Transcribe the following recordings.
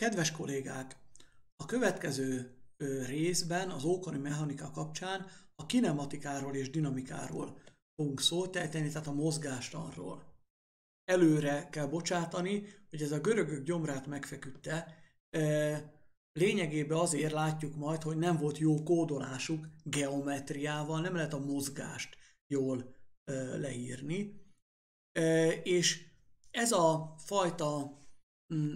Kedves kollégák, a következő részben az ókori mechanika kapcsán a kinematikáról és dinamikáról fogunk szót ejteni, tehát a mozgástanról. Előre kell bocsátani, hogy ez a görögök gyomrát megfeküdte, lényegében azért látjuk majd, hogy nem volt jó kódolásuk geometriával, nem lehet a mozgást jól leírni, és ez a fajta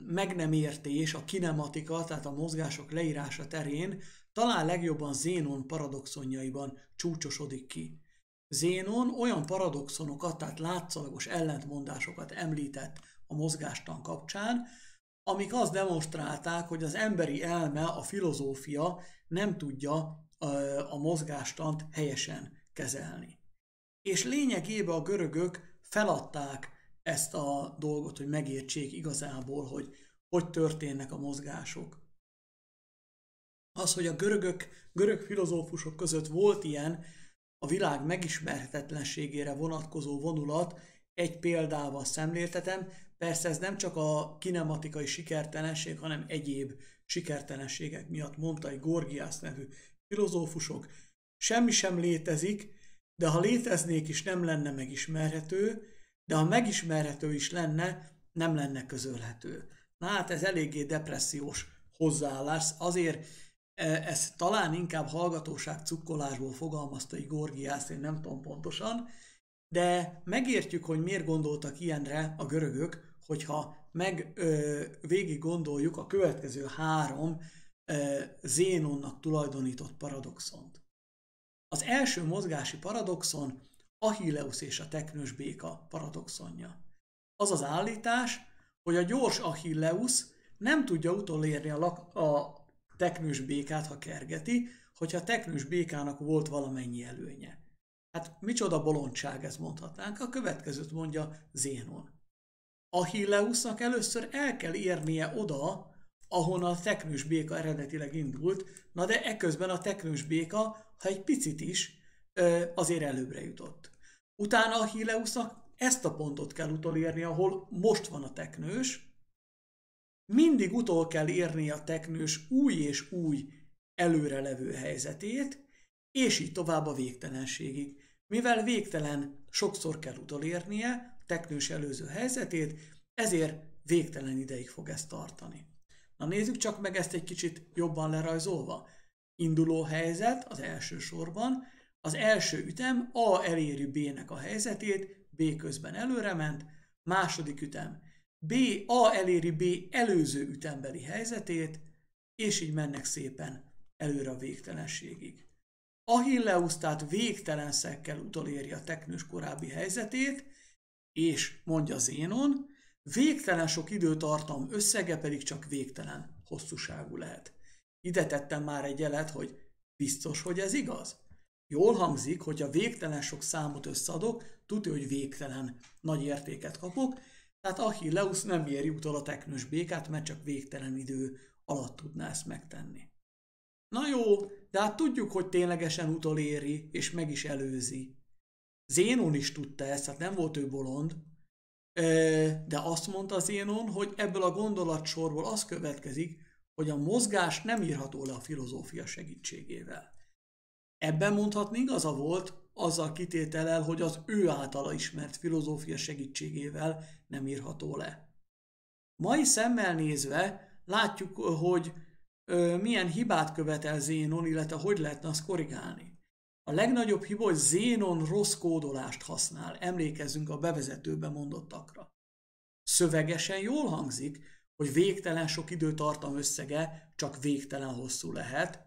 meg nem értés a kinematika, tehát a mozgások leírása terén talán legjobban Zénon paradoxonjaiban csúcsosodik ki. Zénon olyan paradoxonokat, tehát látszalagos ellentmondásokat említett a mozgástan kapcsán, amik azt demonstrálták, hogy az emberi elme, a filozófia nem tudja a mozgástant helyesen kezelni. És lényegében a görögök feladták ezt a dolgot, hogy megértsék igazából, hogy hogy történnek a mozgások. Az, hogy a görögök, görög filozófusok között volt ilyen a világ megismerhetetlenségére vonatkozó vonulat, egy példával szemléltetem, persze ez nem csak a kinematikai sikertelenség, hanem egyéb sikertelenségek miatt, mondta egy Gorgiász nevű filozófusok. Semmi sem létezik, de ha léteznék is nem lenne megismerhető, de ha megismerhető is lenne, nem lenne közölhető. Na hát ez eléggé depressziós hozzáállás, azért e, ez talán inkább hallgatóság cukkolásból fogalmazta Gorgiász, én nem tudom pontosan, de megértjük, hogy miért gondoltak ilyenre a görögök, hogyha meg ö, végig gondoljuk a következő három ö, e, Zénonnak tulajdonított paradoxont. Az első mozgási paradoxon Achilleus és a teknős béka paradoxonja. Az az állítás, hogy a gyors Achilleus nem tudja utolérni a, lak- a teknős békát, ha kergeti, hogyha a teknős békának volt valamennyi előnye. Hát micsoda bolondság ez mondhatnánk, a következőt mondja Zénon. Achilleusnak először el kell érnie oda, ahonnan a teknős béka eredetileg indult, na de eközben a teknős béka, ha egy picit is, azért előbbre jutott. Utána a Hileusznak ezt a pontot kell utolérni, ahol most van a teknős. Mindig utol kell érni a teknős új és új előrelevő helyzetét, és így tovább a végtelenségig. Mivel végtelen sokszor kell utolérnie a teknős előző helyzetét, ezért végtelen ideig fog ezt tartani. Na nézzük csak meg ezt egy kicsit jobban lerajzolva. Induló helyzet az első sorban, az első ütem A eléri B-nek a helyzetét, B közben előre ment, második ütem B A eléri B előző ütembeli helyzetét, és így mennek szépen előre a végtelenségig. Achilleus tehát végtelen szekkel utoléri a teknős korábbi helyzetét, és mondja Zénon, végtelen sok időtartam összege pedig csak végtelen hosszúságú lehet. Ide tettem már egy jelet, hogy biztos, hogy ez igaz? Jól hangzik, hogyha végtelen sok számot összeadok, tudja, hogy végtelen nagy értéket kapok, tehát Achilleus nem éri utol a teknős békát, mert csak végtelen idő alatt tudná ezt megtenni. Na jó, de hát tudjuk, hogy ténylegesen utoléri, és meg is előzi. Zénon is tudta ezt, hát nem volt ő bolond, de azt mondta Zénon, hogy ebből a gondolatsorból az következik, hogy a mozgás nem írható le a filozófia segítségével. Ebben mondhatni igaza volt, azzal kitételel, hogy az ő általa ismert filozófia segítségével nem írható le. Mai szemmel nézve látjuk, hogy ö, milyen hibát követel Zénon, illetve hogy lehetne azt korrigálni. A legnagyobb hiba, hogy Zénon rossz kódolást használ, emlékezzünk a bevezetőben mondottakra. Szövegesen jól hangzik, hogy végtelen sok időtartam összege csak végtelen hosszú lehet,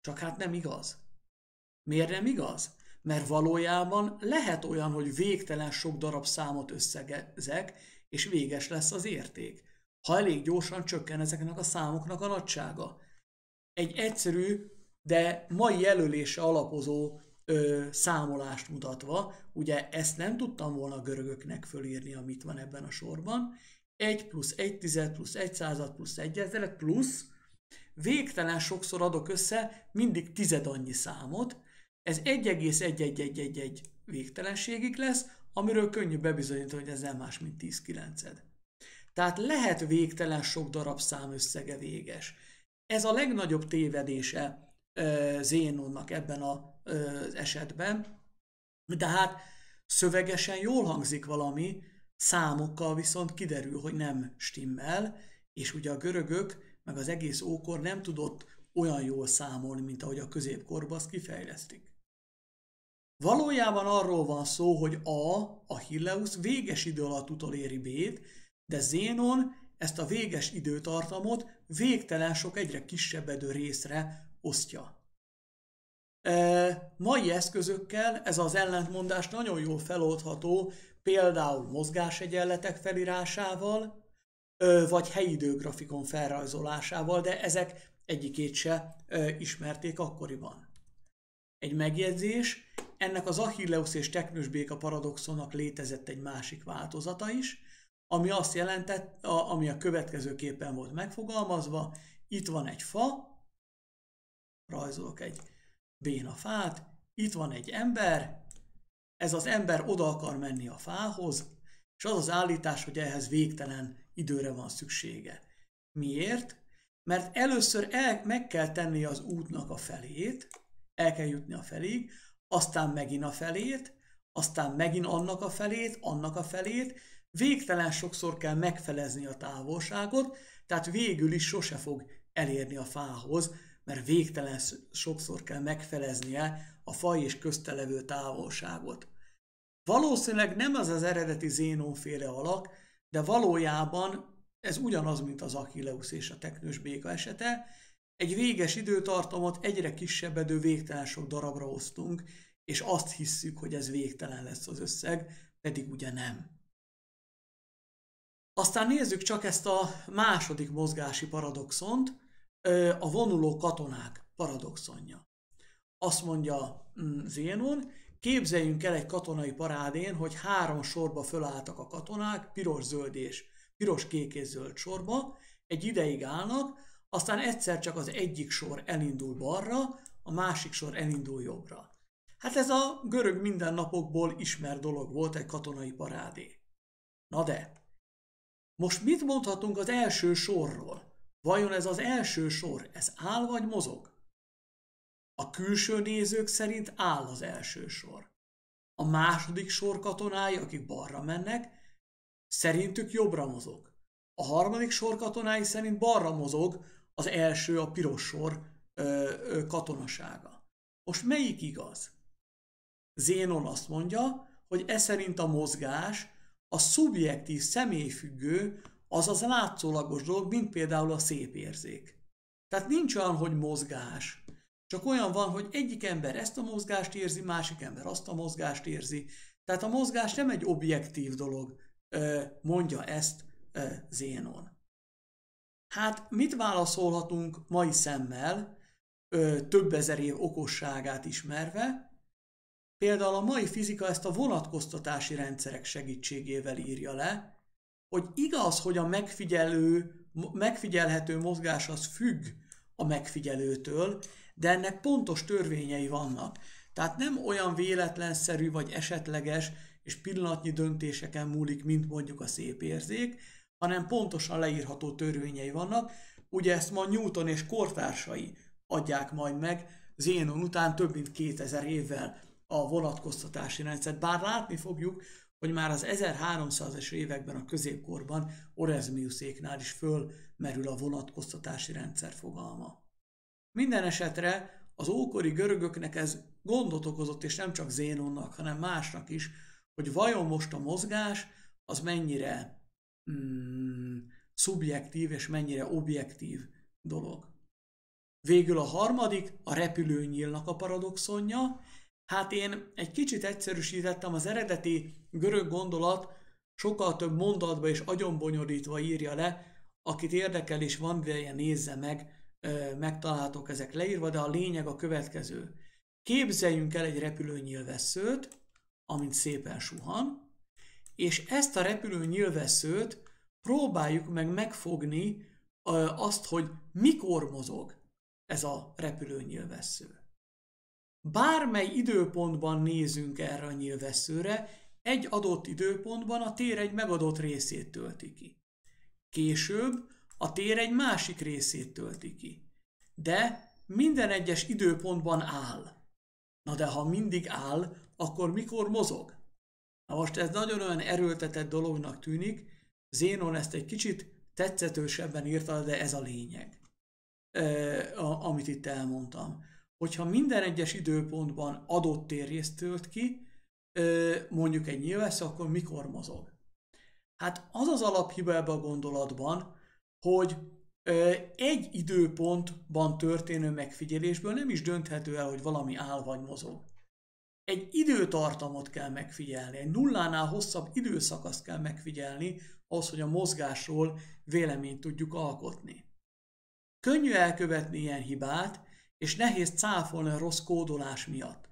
csak hát nem igaz. Miért nem igaz? Mert valójában lehet olyan, hogy végtelen sok darab számot összegezek, és véges lesz az érték, ha elég gyorsan csökken ezeknek a számoknak a nagysága. Egy egyszerű, de mai jelölése alapozó ö, számolást mutatva, ugye ezt nem tudtam volna a görögöknek fölírni, amit van ebben a sorban, 1 plusz 1 tized plusz 1 század plusz 1 ezeret plusz végtelen sokszor adok össze mindig tized annyi számot, ez 1,1111 végtelenségig lesz, amiről könnyű bebizonyítani, hogy ez nem más, mint 10 9 Tehát lehet végtelen sok darab szám összege véges. Ez a legnagyobb tévedése Zénónnak ebben az esetben, de hát szövegesen jól hangzik valami, számokkal viszont kiderül, hogy nem stimmel, és ugye a görögök, meg az egész ókor nem tudott olyan jól számolni, mint ahogy a középkorban azt kifejlesztik. Valójában arról van szó, hogy A, a Hilleus véges idő alatt utoléri B-t, de Zénon ezt a véges időtartamot végtelen sok egyre kisebbedő részre osztja. E, mai eszközökkel ez az ellentmondás nagyon jól feloldható, például mozgásegyenletek felírásával, vagy helyidőgrafikon felrajzolásával, de ezek egyikét se ö, ismerték akkoriban. Egy megjegyzés, ennek az Achilleus és Teknős béka paradoxonnak létezett egy másik változata is, ami azt jelentett, a, ami a következőképpen volt megfogalmazva, itt van egy fa, rajzolok egy béna fát, itt van egy ember, ez az ember oda akar menni a fához, és az az állítás, hogy ehhez végtelen időre van szüksége. Miért? mert először el, meg kell tenni az útnak a felét, el kell jutni a feléig, aztán megint a felét, aztán megint annak a felét, annak a felét, végtelen sokszor kell megfelezni a távolságot, tehát végül is sose fog elérni a fához, mert végtelen sokszor kell megfeleznie a fa és köztelevő távolságot. Valószínűleg nem az az eredeti zénonféle alak, de valójában ez ugyanaz, mint az Achilleus és a teknős béka esete. Egy véges időtartamot egyre kisebbedő végtelen sok darabra osztunk, és azt hisszük, hogy ez végtelen lesz az összeg, pedig ugye nem. Aztán nézzük csak ezt a második mozgási paradoxont, a vonuló katonák paradoxonja. Azt mondja mm, Zénon, képzeljünk el egy katonai parádén, hogy három sorba fölálltak a katonák, piros-zöld és piros, kék és zöld sorba, egy ideig állnak, aztán egyszer csak az egyik sor elindul balra, a másik sor elindul jobbra. Hát ez a görög mindennapokból ismert dolog volt egy katonai parádé. Na de, most mit mondhatunk az első sorról? Vajon ez az első sor, ez áll vagy mozog? A külső nézők szerint áll az első sor. A második sor katonái, akik balra mennek, Szerintük jobbra mozog. A harmadik sor katonái szerint balra mozog, az első a piros sor ö, ö, katonasága. Most melyik igaz? Zénon azt mondja, hogy e szerint a mozgás a szubjektív, személyfüggő, azaz látszólagos dolog, mint például a szép érzék. Tehát nincs olyan, hogy mozgás. Csak olyan van, hogy egyik ember ezt a mozgást érzi, másik ember azt a mozgást érzi. Tehát a mozgás nem egy objektív dolog mondja ezt Zénon. Hát mit válaszolhatunk mai szemmel, több ezer év okosságát ismerve? Például a mai fizika ezt a vonatkoztatási rendszerek segítségével írja le, hogy igaz, hogy a megfigyelő, megfigyelhető mozgás az függ a megfigyelőtől, de ennek pontos törvényei vannak. Tehát nem olyan véletlenszerű vagy esetleges, és pillanatnyi döntéseken múlik, mint mondjuk a szép érzék, hanem pontosan leírható törvényei vannak. Ugye ezt ma Newton és kortársai adják majd meg Zénon után több mint 2000 évvel a vonatkoztatási rendszer, Bár látni fogjuk, hogy már az 1300-es években a középkorban Orezmiuszéknál is fölmerül a vonatkoztatási rendszer fogalma. Minden esetre az ókori görögöknek ez gondot okozott, és nem csak Zénonnak, hanem másnak is, hogy vajon most a mozgás az mennyire mm, szubjektív és mennyire objektív dolog. Végül a harmadik, a repülőnyílnak a paradoxonja. Hát én egy kicsit egyszerűsítettem az eredeti görög gondolat, sokkal több mondatba és agyonbonyolítva írja le, akit érdekel és van ideje nézze meg, megtaláltok ezek leírva, de a lényeg a következő. Képzeljünk el egy repülőnyilvesszőt, amint szépen suhan, és ezt a repülő nyilvesszőt próbáljuk meg megfogni azt, hogy mikor mozog ez a repülő nyilvessző. Bármely időpontban nézünk erre a nyilvesszőre, egy adott időpontban a tér egy megadott részét tölti ki. Később a tér egy másik részét tölti ki. De minden egyes időpontban áll. Na de ha mindig áll, akkor mikor mozog? Na most ez nagyon olyan erőltetett dolognak tűnik, Zénon ezt egy kicsit tetszetősebben írta, de ez a lényeg, amit itt elmondtam. Hogyha minden egyes időpontban adott térrészt tölt ki, mondjuk egy nyilvessző, akkor mikor mozog? Hát az az alaphiba ebben a gondolatban, hogy egy időpontban történő megfigyelésből nem is dönthető el, hogy valami áll vagy mozog egy időtartamot kell megfigyelni, egy nullánál hosszabb időszakaszt kell megfigyelni, az, hogy a mozgásról véleményt tudjuk alkotni. Könnyű elkövetni ilyen hibát, és nehéz cáfolni a rossz kódolás miatt.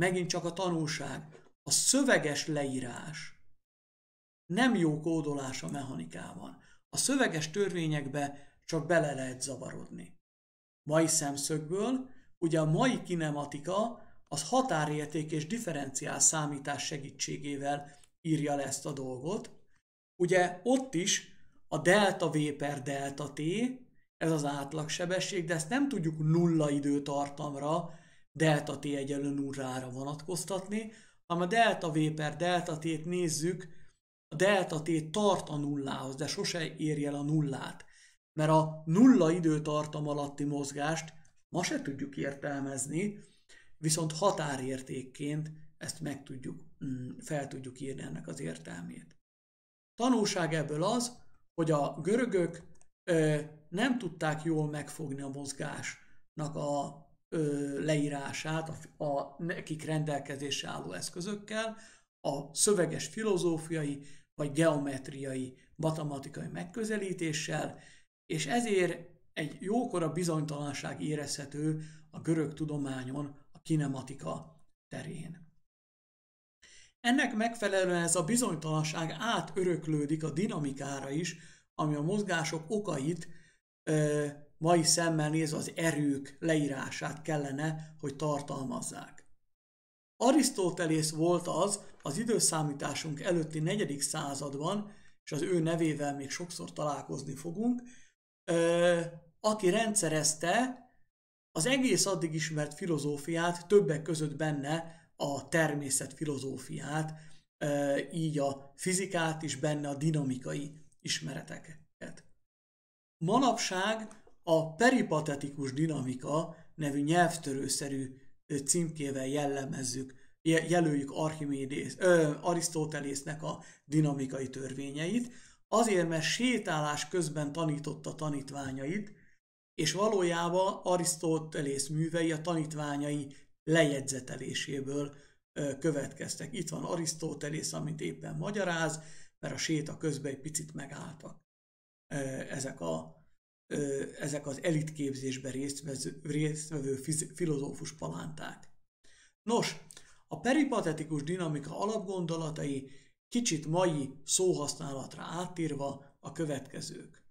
Megint csak a tanulság, a szöveges leírás nem jó kódolás a mechanikában. A szöveges törvényekbe csak bele lehet zavarodni. Mai szemszögből ugye a mai kinematika az határérték és differenciál számítás segítségével írja le ezt a dolgot. Ugye ott is a delta V per delta T, ez az átlagsebesség, de ezt nem tudjuk nulla időtartamra delta T egyenlő nullára vonatkoztatni, hanem a delta V per delta T-t nézzük, a delta T tart a nullához, de sose érj el a nullát. Mert a nulla időtartam alatti mozgást ma se tudjuk értelmezni, viszont határértékként ezt meg tudjuk, mm, fel tudjuk írni ennek az értelmét. Tanulság ebből az, hogy a görögök nem tudták jól megfogni a mozgásnak a leírását a, a nekik rendelkezésre álló eszközökkel, a szöveges filozófiai vagy geometriai, matematikai megközelítéssel, és ezért egy jókora bizonytalanság érezhető a görög tudományon kinematika terén. Ennek megfelelően ez a bizonytalanság átöröklődik a dinamikára is, ami a mozgások okait ö, mai szemmel néz az erők leírását kellene, hogy tartalmazzák. Arisztótelész volt az az időszámításunk előtti 4. században, és az ő nevével még sokszor találkozni fogunk, ö, aki rendszerezte az egész addig ismert filozófiát, többek között benne a természet filozófiát, így a fizikát is benne a dinamikai ismereteket. Manapság a peripatetikus dinamika nevű nyelvtörőszerű címkével jellemezzük, jelöljük Archimédész, ö, Arisztotelésznek a dinamikai törvényeit, azért, mert sétálás közben tanította tanítványait, és valójában Arisztotelész művei a tanítványai lejegyzeteléséből következtek. Itt van Arisztotelész, amit éppen magyaráz, mert a séta közben egy picit megálltak ezek, a, ezek az elitképzésben résztvevő, résztvevő filozófus palánták. Nos, a peripatetikus dinamika alapgondolatai kicsit mai szóhasználatra áttírva a következők.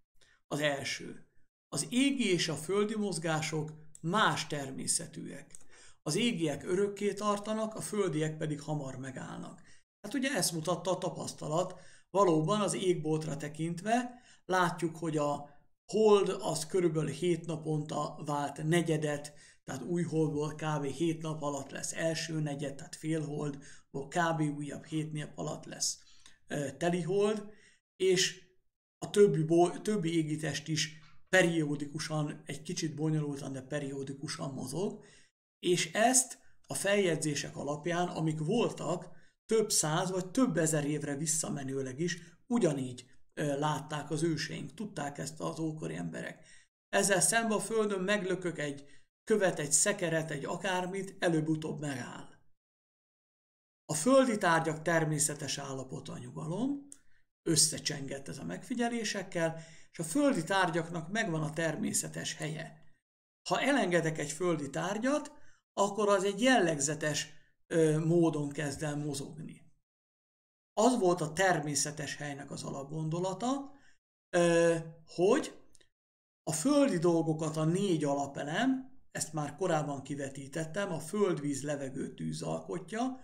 Az első – az égi és a földi mozgások más természetűek. Az égiek örökké tartanak, a földiek pedig hamar megállnak. Hát ugye ezt mutatta a tapasztalat, valóban az égboltra tekintve látjuk, hogy a hold az körülbelül 7 naponta vált negyedet, tehát új holdból kb. 7 nap alatt lesz első negyed, tehát fél hold, vagy kb. újabb 7 nap alatt lesz teli hold, és a többi, többi égitest is periódikusan, egy kicsit bonyolultan, de periódikusan mozog, és ezt a feljegyzések alapján, amik voltak, több száz vagy több ezer évre visszamenőleg is ugyanígy látták az őseink, tudták ezt az ókori emberek. Ezzel szemben a földön meglökök egy követ, egy szekeret, egy akármit, előbb-utóbb megáll. A földi tárgyak természetes állapota a nyugalom, összecsengett ez a megfigyelésekkel, és a földi tárgyaknak megvan a természetes helye. Ha elengedek egy földi tárgyat, akkor az egy jellegzetes ö, módon kezd el mozogni. Az volt a természetes helynek az alapgondolata, ö, hogy a földi dolgokat a négy alapelem, ezt már korábban kivetítettem, a földvíz levegő tűz alkotja,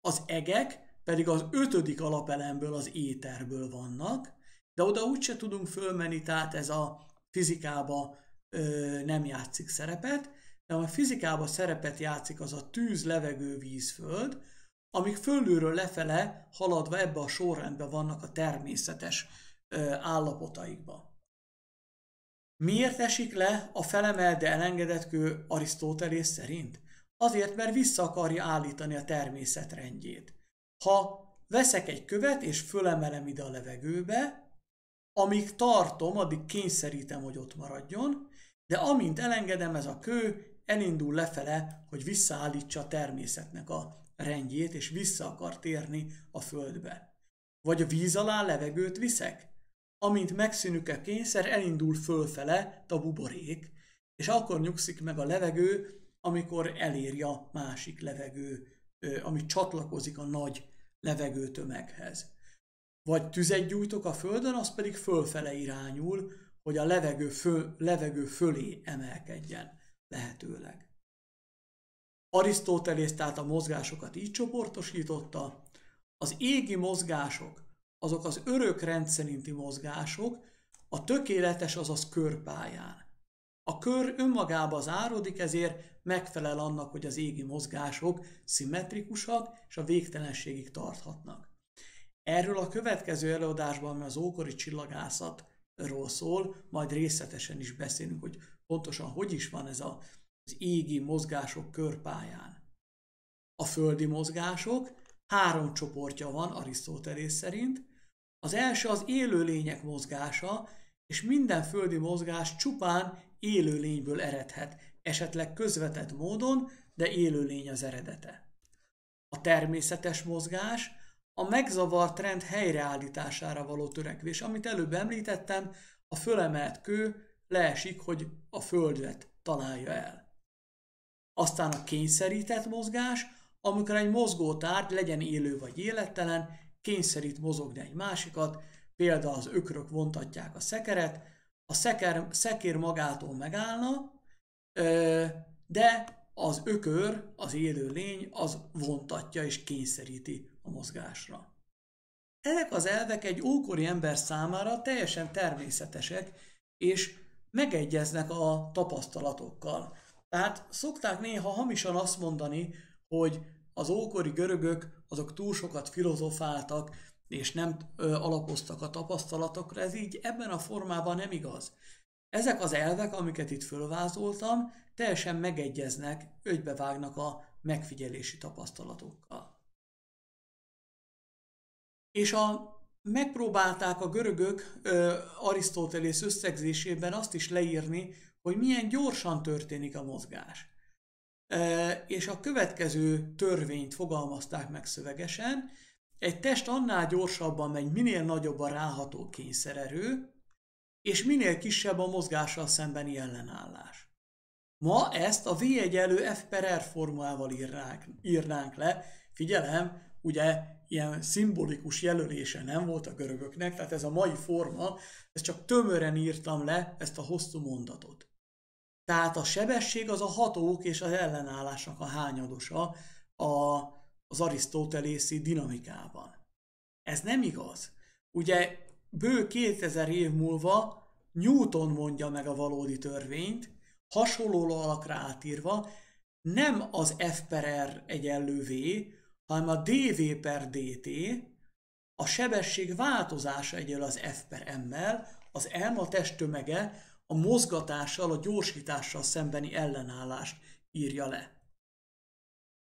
az egek pedig az ötödik alapelemből, az éterből vannak, de oda úgyse tudunk fölmenni, tehát ez a fizikába ö, nem játszik szerepet, de a fizikába szerepet játszik az a tűz, levegő, víz, föld, amik fölülről lefele haladva ebbe a sorrendbe vannak a természetes ö, állapotaikba. Miért esik le a felemelt, de elengedett kő Arisztótelész szerint? Azért, mert vissza akarja állítani a természet rendjét. Ha veszek egy követ és fölemelem ide a levegőbe, amíg tartom, addig kényszerítem, hogy ott maradjon, de amint elengedem ez a kő, elindul lefele, hogy visszaállítsa a természetnek a rendjét, és vissza akar térni a földbe. Vagy a víz alá levegőt viszek? Amint megszűnik a kényszer, elindul fölfele a buborék, és akkor nyugszik meg a levegő, amikor eléri a másik levegő, ami csatlakozik a nagy levegőtömeghez vagy tüzet gyújtok a földön, az pedig fölfele irányul, hogy a levegő, föl, levegő fölé emelkedjen lehetőleg. Arisztótelész tehát a mozgásokat így csoportosította, az égi mozgások, azok az örök rendszerinti mozgások, a tökéletes, azaz körpályán. A kör önmagába záródik, ezért megfelel annak, hogy az égi mozgások szimmetrikusak és a végtelenségig tarthatnak. Erről a következő előadásban, mert az ókori csillagászatról szól, majd részletesen is beszélünk, hogy pontosan hogy is van ez a, az égi mozgások körpályán. A földi mozgások három csoportja van Arisztotelész szerint. Az első az élőlények mozgása, és minden földi mozgás csupán élőlényből eredhet, esetleg közvetett módon, de élőlény az eredete. A természetes mozgás a megzavart rend helyreállítására való törekvés. Amit előbb említettem, a fölemelt kő leesik, hogy a földet találja el. Aztán a kényszerített mozgás, amikor egy mozgó tárgy legyen élő vagy élettelen, kényszerít mozogni egy másikat, például az ökrök vontatják a szekeret, a szeker, szekér magától megállna, de az ökör, az élő lény, az vontatja és kényszeríti a mozgásra. Ezek az elvek egy ókori ember számára teljesen természetesek, és megegyeznek a tapasztalatokkal. Tehát szokták néha hamisan azt mondani, hogy az ókori görögök azok túl sokat filozofáltak, és nem ö, alapoztak a tapasztalatokra, ez így ebben a formában nem igaz. Ezek az elvek, amiket itt fölvázoltam, teljesen megegyeznek, ögybevágnak a megfigyelési tapasztalatokkal. És a, megpróbálták a görögök ö, Arisztotelész összegzésében azt is leírni, hogy milyen gyorsan történik a mozgás. E, és a következő törvényt fogalmazták meg szövegesen, egy test annál gyorsabban megy, minél nagyobb a ráható kényszererő, és minél kisebb a mozgással szembeni ellenállás. Ma ezt a V egyenlő F per R formulával írnánk, írnánk le, figyelem, ugye ilyen szimbolikus jelölése nem volt a görögöknek, tehát ez a mai forma, ez csak tömören írtam le ezt a hosszú mondatot. Tehát a sebesség az a hatók és az ellenállásnak a hányadosa a, az arisztotelészi dinamikában. Ez nem igaz. Ugye bő 2000 év múlva Newton mondja meg a valódi törvényt, hasonló alakra átírva, nem az F per R egyenlő V, hanem a dv per dt a sebesség változása egyel az f per m-mel, az m a testtömege a mozgatással, a gyorsítással szembeni ellenállást írja le.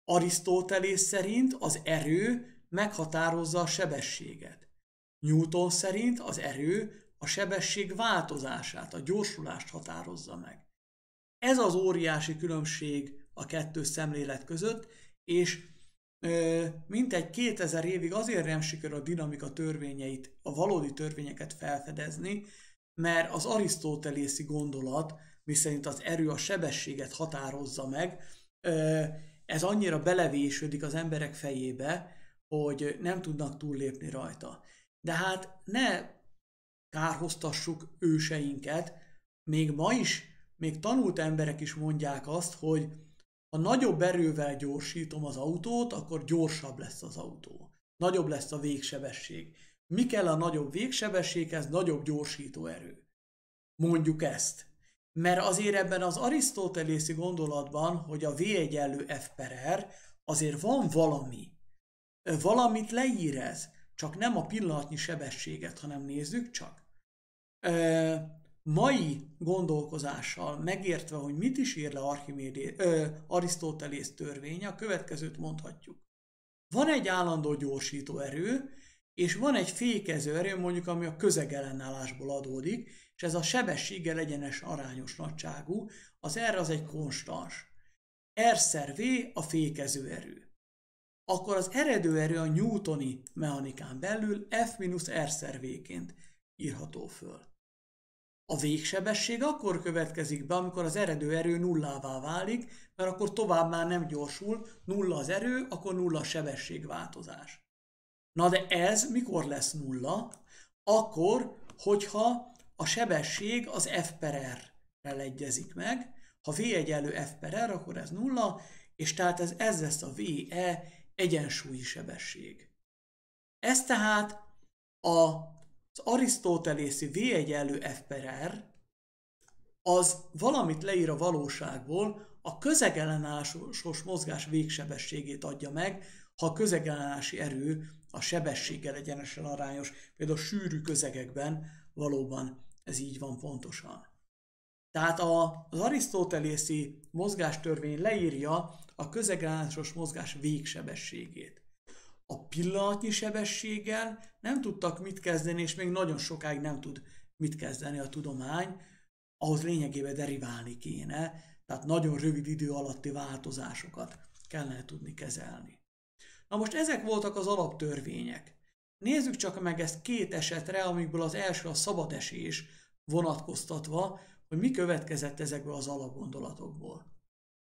Arisztótelész szerint az erő meghatározza a sebességet. Newton szerint az erő a sebesség változását, a gyorsulást határozza meg. Ez az óriási különbség a kettő szemlélet között, és mintegy 2000 évig azért nem sikerül a dinamika törvényeit, a valódi törvényeket felfedezni, mert az arisztótelészi gondolat, miszerint az erő a sebességet határozza meg, ez annyira belevésődik az emberek fejébe, hogy nem tudnak túllépni rajta. De hát ne kárhoztassuk őseinket, még ma is, még tanult emberek is mondják azt, hogy ha nagyobb erővel gyorsítom az autót, akkor gyorsabb lesz az autó. Nagyobb lesz a végsebesség. Mi kell a nagyobb végsebességhez? Nagyobb gyorsító erő. Mondjuk ezt. Mert azért ebben az arisztotelészi gondolatban, hogy a V egyenlő F per R, azért van valami. Valamit leírez, csak nem a pillanatnyi sebességet, hanem nézzük csak mai gondolkozással megértve, hogy mit is ír le Archimédé, Arisztotelész törvénye, a következőt mondhatjuk. Van egy állandó gyorsító erő, és van egy fékező erő, mondjuk, ami a közegellenállásból adódik, és ez a sebességgel egyenes arányos nagyságú, az R az egy konstans. R szer V a fékező erő. Akkor az eredő erő a newtoni mechanikán belül F-R szer V-ként írható föl. A végsebesség akkor következik be, amikor az eredő erő nullává válik, mert akkor tovább már nem gyorsul, nulla az erő, akkor nulla a sebességváltozás. Na de ez mikor lesz nulla? Akkor, hogyha a sebesség az f per r-rel egyezik meg, ha v egyenlő f per r, akkor ez nulla, és tehát ez, ez lesz a VE egyensúlyi sebesség. Ez tehát a az arisztótelészi V egyenlő F per R, az valamit leír a valóságból, a közegellenásos mozgás végsebességét adja meg, ha a közegellenási erő a sebességgel egyenesen arányos, például a sűrű közegekben valóban ez így van pontosan. Tehát az arisztótelészi mozgástörvény leírja a közegellenásos mozgás végsebességét a pillanatnyi sebességgel nem tudtak mit kezdeni, és még nagyon sokáig nem tud mit kezdeni a tudomány, ahhoz lényegében deriválni kéne, tehát nagyon rövid idő alatti változásokat kellene tudni kezelni. Na most ezek voltak az alaptörvények. Nézzük csak meg ezt két esetre, amikből az első a szabadesés vonatkoztatva, hogy mi következett ezekből az alapgondolatokból.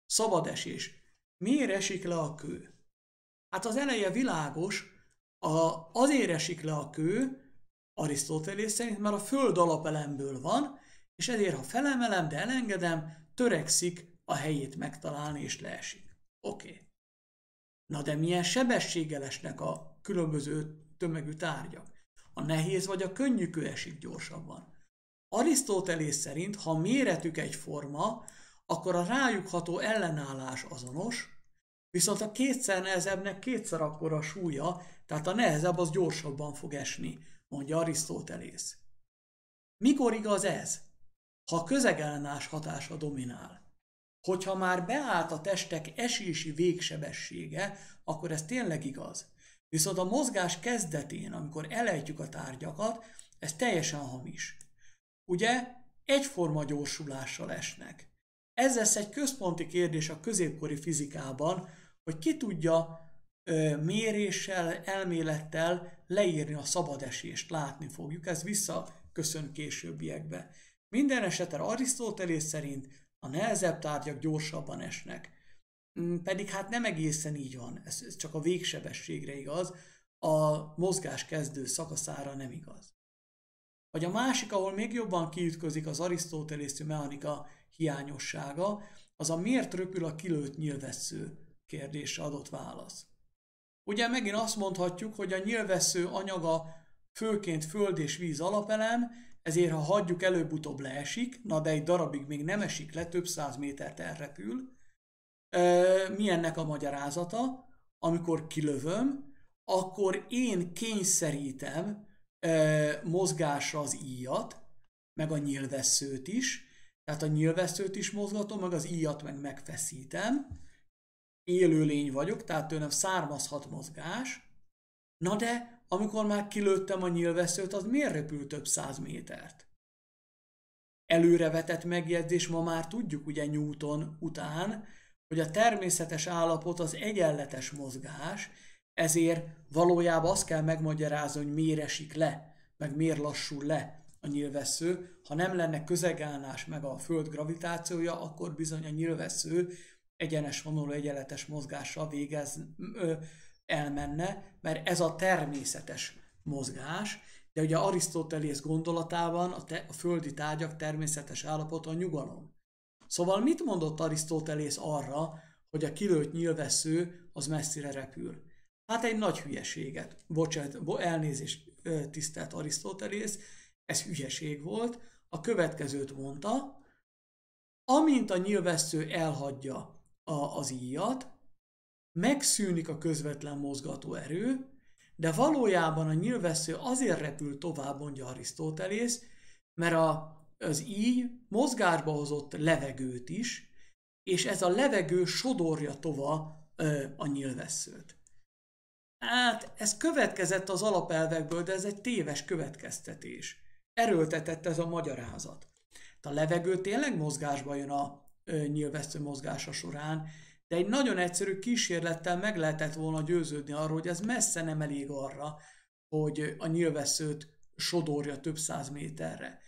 Szabadesés. Miért esik le a kő? Hát az eleje világos, a, azért esik le a kő, Arisztotelész szerint, mert a föld alapelemből van, és ezért, ha felemelem, de elengedem, törekszik a helyét megtalálni, és leesik. Oké. Okay. Na de milyen sebességgel esnek a különböző tömegű tárgyak? A nehéz vagy a könnyű kő esik gyorsabban. Arisztotelész szerint, ha méretük egyforma, akkor a rájuk ható ellenállás azonos, Viszont a kétszer nehezebbnek kétszer akkora súlya, tehát a nehezebb az gyorsabban fog esni, mondja Arisztótelész. Mikor igaz ez? Ha közegellenállás hatása dominál. Hogyha már beállt a testek esési végsebessége, akkor ez tényleg igaz. Viszont a mozgás kezdetén, amikor elejtjük a tárgyakat, ez teljesen hamis. Ugye egyforma gyorsulással esnek. Ez lesz egy központi kérdés a középkori fizikában, hogy ki tudja méréssel, elmélettel leírni a esést, látni fogjuk, ez visszaköszön későbbiekbe. Minden esetre Arisztótelész szerint a nehezebb tárgyak gyorsabban esnek. Mm, pedig hát nem egészen így van, ez, ez csak a végsebességre igaz, a mozgás kezdő szakaszára nem igaz. Vagy a másik, ahol még jobban kiütközik az arisztotelészű mechanika hiányossága, az a miért röpül a kilőtt nyilvessző kérdésre adott válasz. Ugye megint azt mondhatjuk, hogy a nyilvessző anyaga főként föld és víz alapelem, ezért ha hagyjuk előbb-utóbb leesik, na de egy darabig még nem esik le, több száz métert elrepül. E, milyennek a magyarázata? Amikor kilövöm, akkor én kényszerítem e, mozgásra az íjat, meg a nyilvesszőt is, tehát a nyilvesszőt is mozgatom, meg az íjat meg megfeszítem, élőlény vagyok, tehát tőlem származhat mozgás, na de amikor már kilőttem a nyilvesszőt, az miért repül több száz métert? Előrevetett megjegyzés ma már tudjuk ugye Newton után, hogy a természetes állapot az egyenletes mozgás, ezért valójában azt kell megmagyarázni, hogy miért esik le, meg miért lassul le a nyilvessző. Ha nem lenne közegállás meg a Föld gravitációja, akkor bizony a nyilvessző egyenes vonuló, egyenletes mozgással végez, ö, elmenne, mert ez a természetes mozgás, de ugye Arisztotelész gondolatában a, te, a földi tárgyak természetes állapot a nyugalom. Szóval mit mondott Arisztotelész arra, hogy a kilőtt nyilvessző az messzire repül? Hát egy nagy hülyeséget. Bocsánat, elnézést tisztelt Arisztotelész, ez hülyeség volt. A következőt mondta, amint a nyilvessző elhagyja a, az íjat, megszűnik a közvetlen mozgató erő, de valójában a nyilvessző azért repül tovább, mondja Arisztotelész, mert a, az íj mozgásba hozott levegőt is, és ez a levegő sodorja tova ö, a nyilvesszőt. Hát ez következett az alapelvekből, de ez egy téves következtetés. Erőltetett ez a magyarázat. Hát a levegő tényleg mozgásba jön a, nyilvesztő mozgása során, de egy nagyon egyszerű kísérlettel meg lehetett volna győződni arról, hogy ez messze nem elég arra, hogy a nyilveszőt sodorja több száz méterre.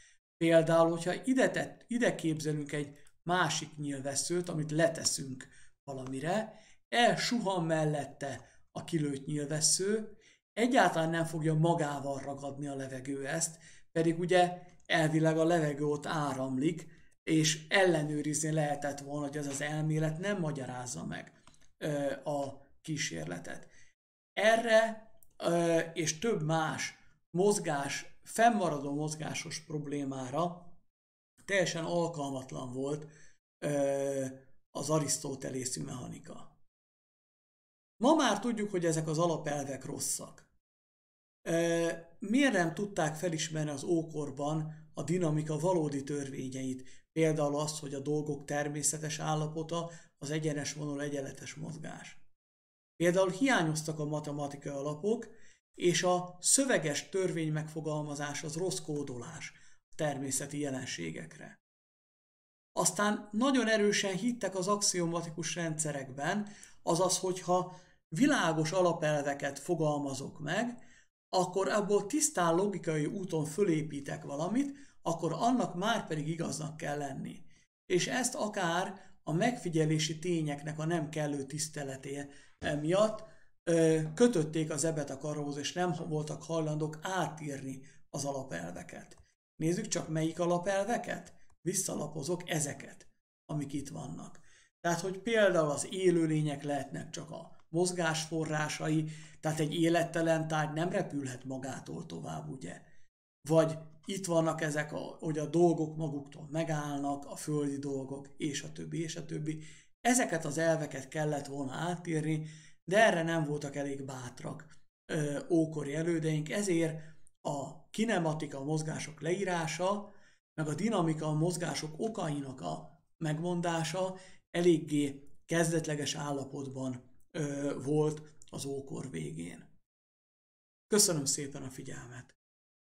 Például, hogyha ide, tett, ide képzelünk egy másik nyilveszőt, amit leteszünk valamire, elsuhan mellette a kilőtt nyilvessző, egyáltalán nem fogja magával ragadni a levegő ezt, pedig ugye elvileg a levegő ott áramlik, és ellenőrizni lehetett volna, hogy az az elmélet nem magyarázza meg ö, a kísérletet. Erre ö, és több más mozgás, fennmaradó mozgásos problémára teljesen alkalmatlan volt ö, az arisztótelészű mechanika. Ma már tudjuk, hogy ezek az alapelvek rosszak. Miért nem tudták felismerni az ókorban a dinamika valódi törvényeit? Például az, hogy a dolgok természetes állapota az egyenes vonal egyenletes mozgás. Például hiányoztak a matematikai alapok, és a szöveges törvény megfogalmazás az rossz kódolás a természeti jelenségekre. Aztán nagyon erősen hittek az axiomatikus rendszerekben, azaz, hogyha világos alapelveket fogalmazok meg, akkor abból tisztán logikai úton fölépítek valamit, akkor annak már pedig igaznak kell lenni. És ezt akár a megfigyelési tényeknek a nem kellő tiszteleté miatt kötötték az ebet a karóhoz, és nem voltak hajlandók átírni az alapelveket. Nézzük csak melyik alapelveket? Visszalapozok ezeket, amik itt vannak. Tehát, hogy például az élőlények lehetnek csak a mozgás forrásai, tehát egy élettelen tárgy nem repülhet magától tovább, ugye? Vagy itt vannak ezek, a, hogy a dolgok maguktól megállnak, a földi dolgok, és a többi, és a többi. Ezeket az elveket kellett volna átírni, de erre nem voltak elég bátrak ö, ókori elődeink, ezért a kinematika a mozgások leírása, meg a dinamika a mozgások okainak a megmondása eléggé kezdetleges állapotban ö, volt az ókor végén. Köszönöm szépen a figyelmet!